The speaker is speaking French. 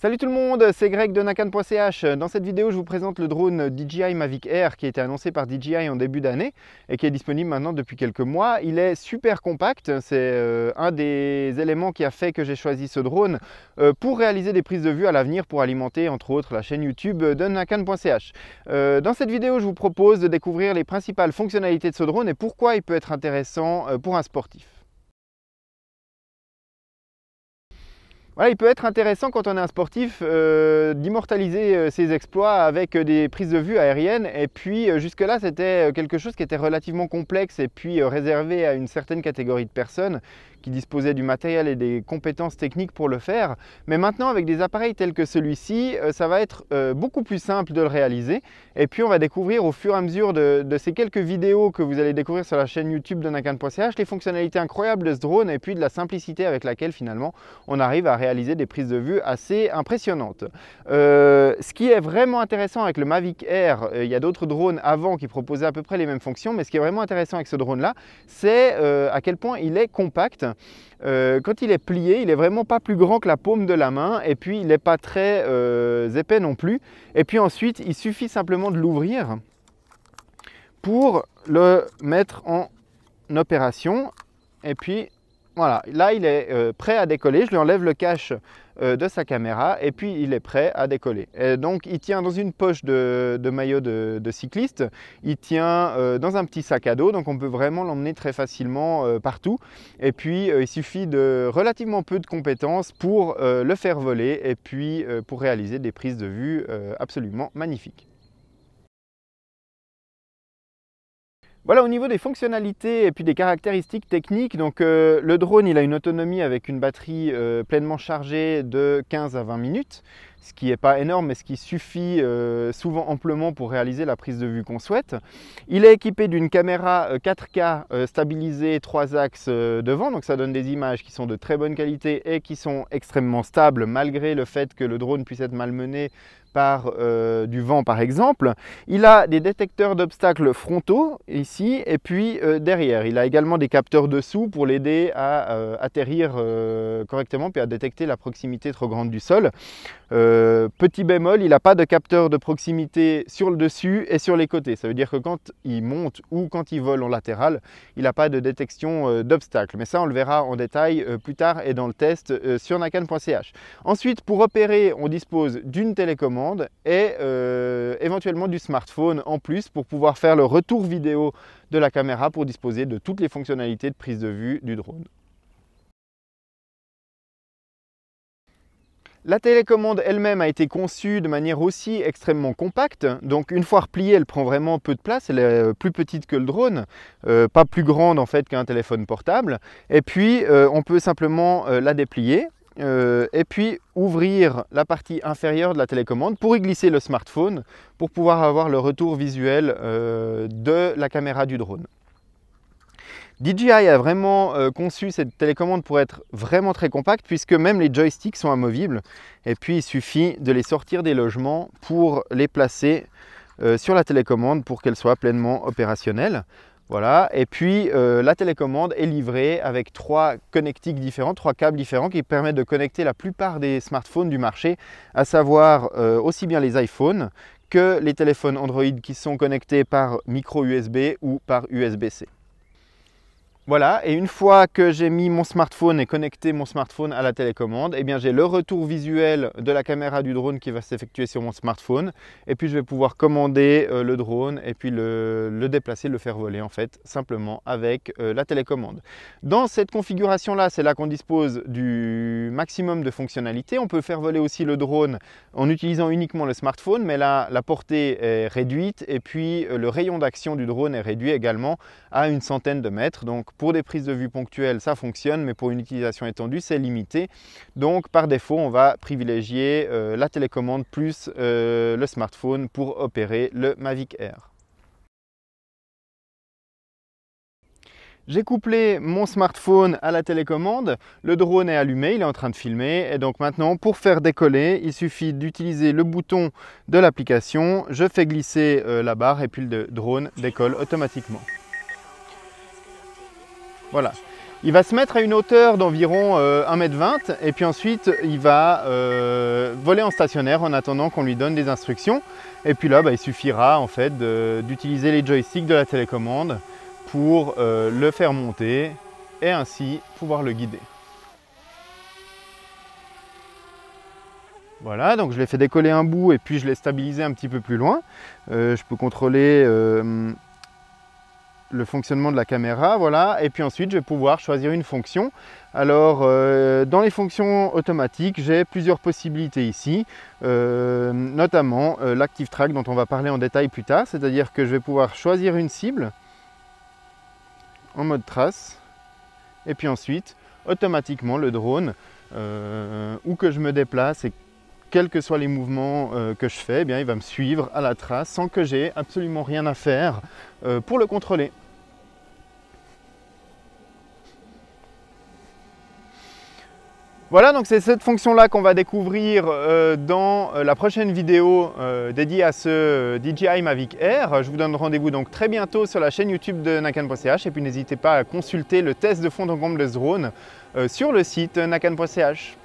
Salut tout le monde, c'est Greg de Nakan.ch. Dans cette vidéo, je vous présente le drone DJI Mavic Air qui a été annoncé par DJI en début d'année et qui est disponible maintenant depuis quelques mois. Il est super compact, c'est euh, un des éléments qui a fait que j'ai choisi ce drone euh, pour réaliser des prises de vue à l'avenir pour alimenter entre autres la chaîne YouTube de Nakan.ch. Euh, dans cette vidéo, je vous propose de découvrir les principales fonctionnalités de ce drone et pourquoi il peut être intéressant pour un sportif. il peut être intéressant quand on est un sportif euh, d'immortaliser euh, ses exploits avec euh, des prises de vue aériennes. Et puis jusque-là, c'était quelque chose qui était relativement complexe et puis réservé à une certaine catégorie de personnes qui disposaient du matériel et des compétences techniques pour le faire. Mais maintenant, avec des appareils tels que celui-ci, euh, ça va être euh, beaucoup plus simple de le réaliser. Et puis, on va découvrir au fur et à mesure de, ces quelques vidéos que vous allez découvrir sur la chaîne YouTube de Nakan.ch les fonctionnalités incroyables de ce drone et puis de la simplicité avec laquelle finalement on arrive à réaliser des prises de vue assez impressionnantes. Euh, ce qui est vraiment intéressant avec le Mavic Air, il y a d'autres drones avant qui proposaient à peu près les mêmes fonctions, mais ce qui est vraiment intéressant avec ce drone-là, c'est à quel point il est compact euh, quand il est plié, il n'est vraiment pas plus grand que la paume de la main et puis il n'est pas très euh, épais non plus. Et puis ensuite, il suffit simplement de l'ouvrir pour le mettre en opération et puis voilà, là il est euh, prêt à décoller, je lui enlève le cache euh, de sa caméra et puis il est prêt à décoller. donc il tient dans une poche de, maillot de, cycliste, il tient euh, dans un petit sac à dos, donc on peut vraiment l'emmener très facilement partout. Et puis il suffit de relativement peu de compétences pour le faire voler et puis pour réaliser des prises de vue absolument magnifiques. Voilà, au niveau des fonctionnalités et puis des caractéristiques techniques, donc euh, le drone, il a une autonomie avec une batterie euh, pleinement chargée de 15 à 20 minutes ce qui n'est pas énorme, mais ce qui suffit euh, souvent amplement pour réaliser la prise de vue qu'on souhaite. Il est équipé d'une caméra 4K euh, euh, stabilisée, trois axes devant, donc ça donne des images qui sont de très bonne qualité et qui sont extrêmement stables malgré le fait que le drone puisse être malmené par du vent par exemple. Il a des détecteurs d'obstacles frontaux ici et puis derrière. Il a également des capteurs dessous pour l'aider à atterrir correctement puis à détecter la proximité trop grande du sol. Euh, petit bémol, il n'a pas de capteur de proximité sur le dessus et sur les côtés. Ça veut dire que quand il monte ou quand il vole en latéral, il n'a pas de détection euh, d'obstacle. d'obstacles. Mais ça, on le verra en détail euh, plus tard et dans le test sur nakan.ch. Ensuite, pour opérer, on dispose d'une télécommande et éventuellement du smartphone en plus pour pouvoir faire le retour vidéo de la caméra pour disposer de toutes les fonctionnalités de prise de vue du drone. La télécommande elle-même a été conçue de manière aussi extrêmement compacte, donc une fois repliée, elle prend vraiment peu de place, elle est euh, plus petite que le drone, euh, pas plus grande en fait qu'un téléphone portable, et puis euh, on peut simplement la déplier, et puis ouvrir la partie inférieure de la télécommande pour y glisser le smartphone, pour pouvoir avoir le retour visuel de la caméra du drone. DJI a vraiment euh, conçu cette télécommande pour être vraiment très compacte puisque même les joysticks sont amovibles et puis il suffit de les sortir des logements pour les placer euh, sur la télécommande pour qu'elle soit pleinement opérationnelle. Voilà, et puis euh, la télécommande est livrée avec trois connectiques différents, trois câbles différents qui permettent de connecter la plupart des smartphones du marché, à savoir aussi bien les iPhones que les téléphones Android qui sont connectés par micro USB ou par USB-C. Voilà, et une fois que j'ai mis mon smartphone et connecté mon smartphone à la télécommande, eh bien j'ai le retour visuel de la caméra du drone qui va s'effectuer sur mon smartphone. Et puis je vais pouvoir commander euh, le drone et puis le, déplacer, le faire voler en fait, simplement avec euh, la télécommande. Dans cette configuration-là, c'est là, qu'on dispose du maximum de fonctionnalités. On peut faire voler aussi le drone en utilisant uniquement le smartphone, mais là la portée est réduite et puis euh, le rayon d'action du drone est réduit également à une centaine de mètres. Donc pour des prises de vue ponctuelles, ça fonctionne, mais pour une utilisation étendue, c'est limité. Donc par défaut, on va privilégier euh, la télécommande plus euh, le smartphone pour opérer le Mavic Air. J'ai couplé mon smartphone à la télécommande, le drone est allumé, il est en train de filmer et donc maintenant pour faire décoller, il suffit d'utiliser le bouton de l'application, je fais glisser euh, la barre et puis le drone décolle automatiquement. Voilà. Il va se mettre à une hauteur d'environ 1m20 euh, et puis ensuite il va euh, voler en stationnaire en attendant qu'on lui donne des instructions. Et puis là, bah, il suffira en fait d'utiliser les joysticks de la télécommande pour euh, le faire monter et ainsi pouvoir le guider. Voilà, donc je l'ai fait décoller un bout et puis je l'ai stabilisé un petit peu plus loin. je peux contrôler le fonctionnement de la caméra, voilà, et puis ensuite je vais pouvoir choisir une fonction. Alors euh, dans les fonctions automatiques, j'ai plusieurs possibilités ici, euh, notamment euh, l'active track dont on va parler en détail plus tard, c'est-à-dire que je vais pouvoir choisir une cible en mode trace, et puis ensuite automatiquement le drone, où que je me déplace et quels que soient les mouvements que je fais, eh bien, il va me suivre à la trace sans que j'ai absolument rien à faire pour le contrôler. Voilà, donc c'est cette fonction-là qu'on va découvrir euh, dans euh, la prochaine vidéo euh, dédiée à ce DJI Mavic Air. Je vous donne rendez-vous donc très bientôt sur la chaîne YouTube de nakan.ch et puis n'hésitez pas à consulter le test de fond d'encombre de drone sur le site nakan.ch.